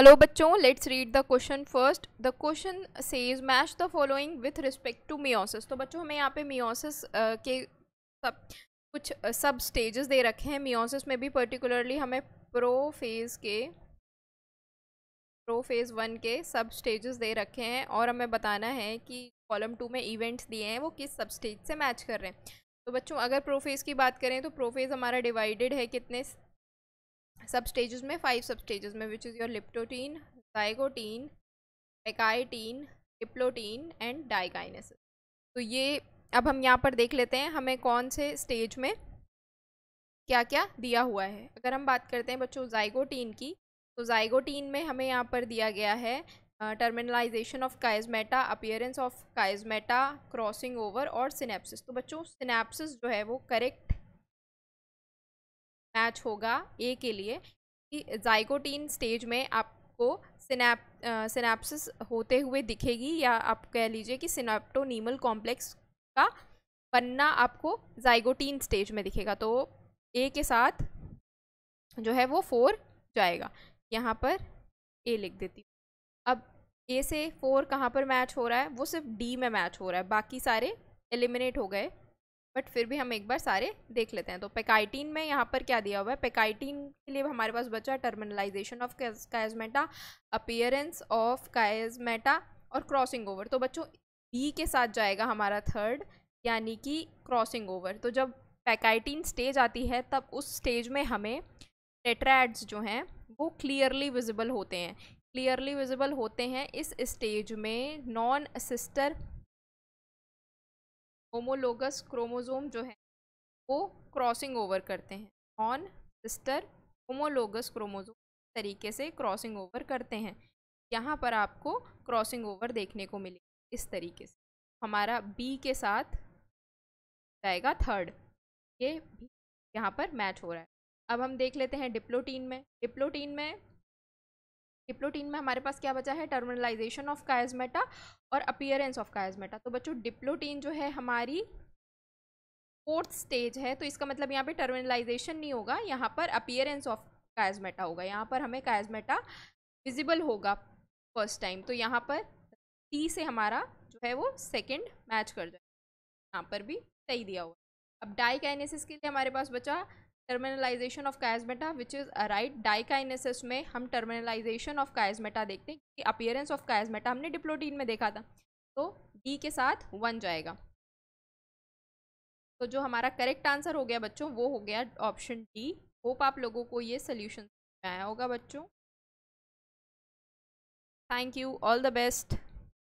hello बच्चों let's read the question first the question says match the following with respect to meiosis तो बच्चों हमें यहाँ पे मियोसिस के सब कुछ सब स्टेजेस दे रखे हैं मियोसिस में भी पर्टिकुलरली हमें प्रोफेज के प्रोफेज वन के सब स्टेजेस दे रखे हैं और हमें बताना है कि कॉलम टू में इवेंट्स दिए हैं वो किस सब स्टेज से मैच कर रहे हैं तो बच्चों अगर प्रोफेज की बात करें तो प्रोफेज हमारा डिवाइडेड है कितने सब स्टेजेस में फाइव सब स्टेजेस में which is your leptotene zygotene pachytene diplotene and diakinesis तो ये अब हम यहाँ पर देख लेते हैं हमें कौन से स्टेज में क्या क्या दिया हुआ है अगर हम बात करते हैं बच्चों जाइगोटीन की तो जाइगोटीन में हमें यहाँ पर दिया गया है terminalisation of chiasmata appearance of chiasmata crossing over और सिनेप्सिस तो बच्चों सिनेप्सिस जो है वो करेक्ट मैच होगा ए के लिए कि जाइकोटीन स्टेज में आपको सिनेप सिनेप्सिस होते हुए दिखेगी या आप कह लीजिए कि सिनेप्टोनीमल कॉम्प्लेक्स का बनना आपको जाइगोटीन स्टेज में दिखेगा तो ए के साथ जो है वो फोर जाएगा यहाँ पर ए लिख देती हूँ अब ए से फोर कहाँ पर मैच हो रहा है वो सिर्फ डी में मैच हो रहा है बाकी सारे एलिमिनेट हो गए बट फिर भी हम एक बार सारे देख लेते हैं तो पेकाइटीन में यहाँ पर क्या दिया हुआ है पेकाइटीन के लिए हमारे पास बचा terminalisation of chiasmata appearance of chiasmata और क्रॉसिंग ओवर तो बच्चों बी e के साथ जाएगा हमारा थर्ड यानी कि क्रॉसिंग ओवर तो जब पैकाइटीन स्टेज आती है तब उस स्टेज में हमें टेट्रैड्स जो हैं वो क्लियरली विजिबल होते हैं क्लियरली विजिबल होते हैं इस स्टेज में नॉन सिस्टर होमोलोगस क्रोमोज़ोम जो है वो क्रॉसिंग ओवर करते हैं ऑन सिस्टर होमोलोगस क्रोमोज़ोम तरीके से क्रॉसिंग ओवर करते हैं यहाँ पर आपको क्रॉसिंग ओवर देखने को मिलेगी इस तरीके से हमारा बी के साथ जाएगा थर्ड ये यहाँ पर मैच हो रहा है अब हम देख लेते हैं डिप्लोटीन में डिप्लोटीन में डिप्लोटीन में हमारे पास क्या बचा है टर्मिनलाइजेशन ऑफ कायजमेटा और अपियरेंस ऑफ कायजमेटा तो बच्चों डिप्लोटीन जो है हमारी फोर्थ स्टेज है तो इसका मतलब यहाँ पे टर्मिनलाइजेशन नहीं होगा यहाँ पर अपियरेंस ऑफ कायजमेटा होगा यहाँ पर हमें कायजमेटा विजिबल होगा फर्स्ट टाइम तो यहाँ पर टी से हमारा जो है वो सेकेंड मैच कर जाए यहाँ पर भी सही दिया हुआ अब डाई के लिए हमारे पास बचा terminalisation of chiasmata which is right diakinesis में हम टर्मिनलाइजेशन ऑफ कायजमेटा देखते हैं कि अपियरेंस ऑफ कायजमेटा हमने डिप्लोटीन में देखा था तो डी के साथ वन जाएगा तो जो हमारा करेक्ट आंसर हो गया बच्चों वो हो गया ऑप्शन डी होप आप लोगों को ये सोल्यूशन आया होगा बच्चों thank you all the best